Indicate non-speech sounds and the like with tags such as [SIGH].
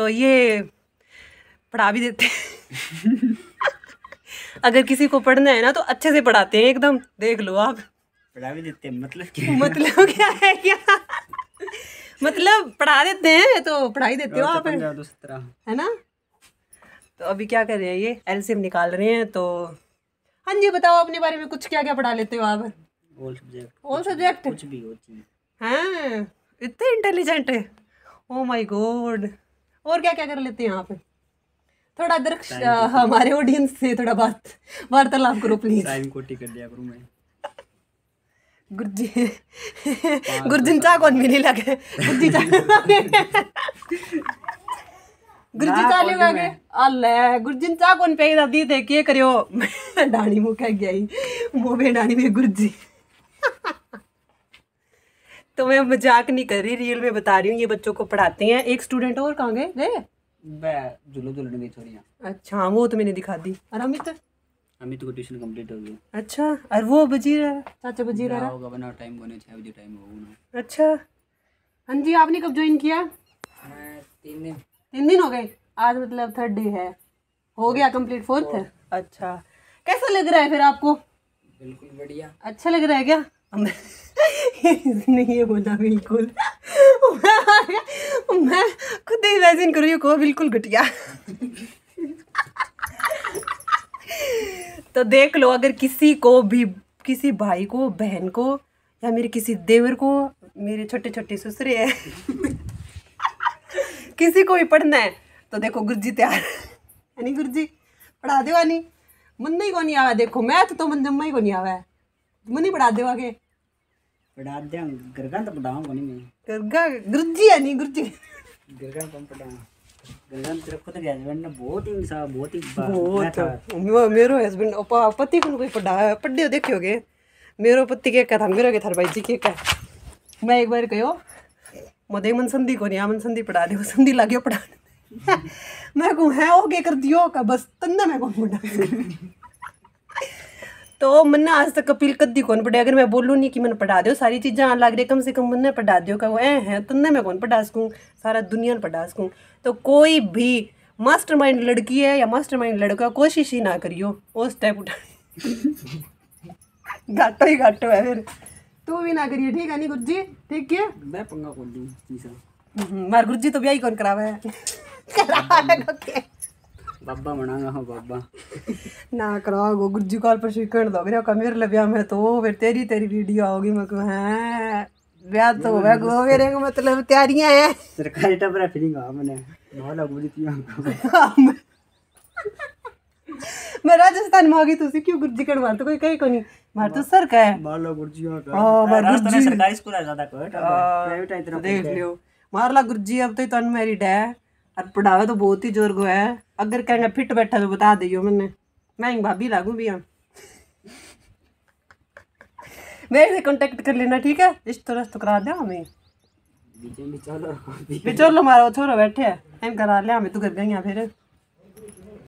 तो ये पढ़ा भी देते [LAUGHS] अगर किसी को पढ़ना है ना तो अच्छे से पढ़ाते हैं एकदम देख लो आप पढ़ा भी देते हैं मतलब क्या मतलब क्या है क्या मतलब पढ़ा देते हैं तो पढ़ा ही देते हो आप तो है ना तो अभी क्या कर रहे हैं ये एलसीएम निकाल रहे हैं तो हाँ जी बताओ अपने बारे में कुछ क्या क्या पढ़ा लेते हो आप ऑल सब्जेक्ट ऑल सब्जेक्ट कुछ भी हो चीज हाँ इतने इंटेलिजेंट है ओ माय गॉड और क्या क्या कर लेते हैं यहाँ पे थोड़ा दर्श हमारे ऑडियंस से थोड़ा बात वार्तालाप करो प्लीज टाइम को कर दिया करूँ मैं गुरजी गुरजिन चा कोण मिली लागे गुरजी चा गुरजी चालू लागे अल्ले गुरजिन चा कोण पेई दी ते करियो [LAUGHS] डाणी मुखे गई मोबे डाणी में गुरजी तो मैं मजाक नहीं कर रही रियल में बता रही हूँ ये बच्चों को पढ़ाते हैं एक स्टूडेंट और कहाँ गए गए अच्छा हाँ, वो तो मैंने दिखा दी और अमित अमित को ट्यूशन कंप्लीट हो गई अच्छा और वो बजीर चाचा बजीर होगा बना टाइम बने छह बजे टाइम होगा अच्छा हाँ जी आपने कब ज्वाइन किया तीन दिन तीन दिन हो गए आज मतलब थर्ड डे है हो गया कंप्लीट फोर्थ है अच्छा कैसा लग रहा है फिर आपको बिल्कुल बढ़िया अच्छा लग रहा है क्या इसने ये बोला बिल्कुल मैं खुद ही इमेजिन कर रही हूँ बिल्कुल घटिया तो देख लो अगर किसी को भी किसी भाई को बहन को या मेरे किसी देवर को मेरे छोटे छोटे ससुरे हैं किसी को भी पढ़ना है तो देखो जी तैयार है नहीं जी पढ़ा दो आनी मन नहीं को नहीं आवा देखो मैथ तो, तो मन जम्मा ही को नहीं आवा है मन ही पढ़ा दो आगे पढ़ाद्या गिरगा तो पढ़ाऊं कोनी मैं गिरगा गुरजिया नहीं गुरजी गिरगा कम पढ़ाऊं गिरगा तेरे खुद के हस्बैंड ने बहुत ही सा बहुत ही बहुत मेरो हस्बैंड पति को कोई पढ़ा पढ़े देखियोगे मेरो पति के कथा मेरो के थार भाई जी के का मैं एक बार कहो मदे मन संधि को नहीं मन संधि पढ़ा दे संधि लागियो पढ़ा मैं कहूँ है ओके कर दियो का बस तन्ना मैं कहूँ तो मन्ना आज तक कपिल कदी कौन पढ़े अगर मैं बोलूँ नहीं कि मैंने पढ़ा दो सारी चीज़ें आन लग रही कम से कम मन्ने पढ़ा दो का वो ए हैं तो मैं कौन पढ़ा सकूँ सारा दुनिया ने पढ़ा सकूँ तो कोई भी मास्टरमाइंड लड़की है या मास्टरमाइंड लड़का कोशिश ही ना करियो उस टाइप उठा घाटो ही घाटो है फिर तू भी ना करिए ठीक है नी गुरु जी ठीक है मैं पंगा कर हम्म, मार गुरु जी तो ब्याह ही कौन करावा है [LAUGHS] करावा है ਬਾਬਾ ਬਣਾਂਗਾ ਹਾਂ ਬਾਬਾ ਨਾ ਕਰਾਓ ਗੁਰਜੀ ਕਾਲ ਪਰ ਸ਼ਿਕਣ ਦੋ ਮੇਰੇ ਕਮੇਰ ਲਵਿਆ ਮੈਂ ਤੋ ਫਿਰ ਤੇਰੀ ਤੇਰੀ ਵੀਡੀਓ ਆਉਗੀ ਮੈਂ ਕੋ ਹੈ ਵਿਆਹ तो होगा गो मेरे को मतलब तैयारियां हैं सरकारी टबरा फीलिंग आ मैंने बहुत बोली थी मैं राजस्थान में आ गई तुसी क्यों गुर्जी कड़ मार तो कोई कहे को नहीं मार तो सर का है हाँ, मार लो गुर्जी का हां मार गुर्जी सरकारी स्कूल है ज्यादा कोई प्राइवेट हाँ, हाँ। इतना तो देख लियो मार ला गुर्जी अब तो अनमैरिड है और पढ़ावे तो बहुत ही जोर है अगर कहेंगे फिट बैठा तो बता दियो मैंने मैं भाभी लागू भी हम मेरे से कांटेक्ट कर लेना ठीक है रिश्तो करा दो हमें बिचोलो मारो छोरो बैठे है करा लिया हमें तू कर गई फिर